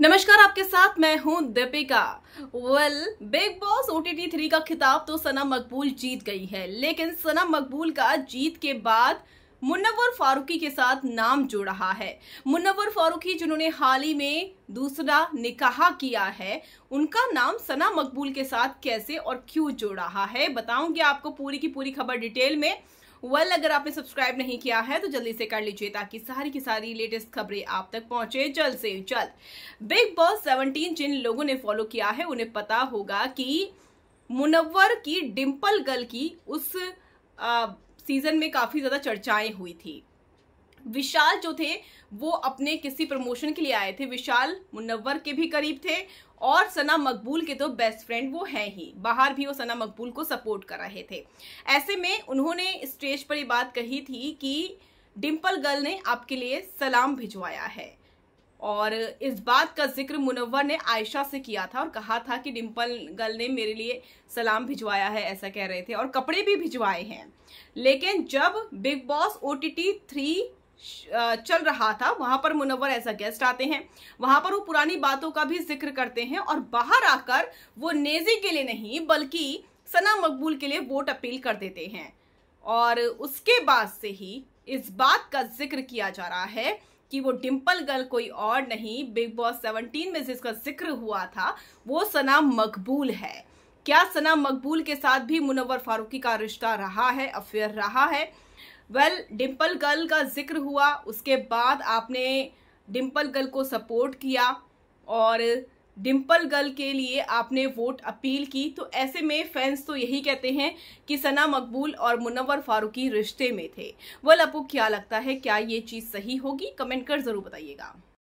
नमस्कार आपके साथ मैं हूं Deepika well Bigg Boss OTT three का खिताब तो सना मकबूल जीत गई है लेकिन सना मकबूल का जीत के बाद मुन्नवर फारूकी के साथ नाम जुड़ रहा है मुन्नवर फारूकी जिन्होंने हाल ही में दूसरा निकाह किया है उनका नाम सना मकबूल के साथ कैसे और क्यों जुड़ रहा है बताऊंगी आपको पूरी की पूरी खबर डिटेल में वेल अगर आपने सब्सक्राइब नहीं किया है तो जल्दी से कर लीजिए ताकि सारी की सारी लेटेस्ट खबरें आप तक पहुंचे जल्द से जल्द बिग बॉस सेवनटीन जिन लोगों ने फॉलो किया है उन्हें पता होगा कि मुनव्वर की डिम्पल गर्ल की उस आ, सीजन में काफी ज्यादा चर्चाएं हुई थी विशाल जो थे वो अपने किसी प्रमोशन के लिए आए थे विशाल मुनव्वर के भी करीब थे और सना मकबूल के तो बेस्ट फ्रेंड वो हैं ही बाहर भी वो सना मकबूल को सपोर्ट कर रहे थे ऐसे में उन्होंने स्टेज पर ये बात कही थी कि डिम्पल गर्ल ने आपके लिए सलाम भिजवाया है और इस बात का जिक्र मुनव्वर ने आयशा से किया था और कहा था कि डिम्पल गर्ल ने मेरे लिए सलाम भिजवाया है ऐसा कह रहे थे और कपड़े भी भिजवाए हैं लेकिन जब Bigg Boss O T T three चल रहा था वहां पर मुनवर ऐसा गेस्ट आते हैं वहां पर वो पुरानी बातों का भी जिक्र करते हैं और बाहर आकर वो नेजी के लिए नहीं बल्कि सना मकबूल के लिए वोट अपील कर देते हैं और उसके बाद से ही इस बात का जिक्र किया जा रहा है कि वो डिम्पल गर्ल कोई और नहीं बिग बॉस 17 में जिसका जिक्र हुआ था वो सना मकबूल है क्या सना मकबूल के साथ भी मुनवर फारूकी का रिश्ता रहा है अफेयर रहा है वेल well, डिम्पल गर्ल का जिक्र हुआ उसके बाद आपने डिम्पल गर्ल को सपोर्ट किया और डिम्पल गर्ल के लिए आपने वोट अपील की तो ऐसे में फैंस तो यही कहते हैं कि सना मकबूल और मुनवर फारूकी रिश्ते में थे वेल आपको क्या लगता है क्या ये चीज़ सही होगी कमेंट कर ज़रूर बताइएगा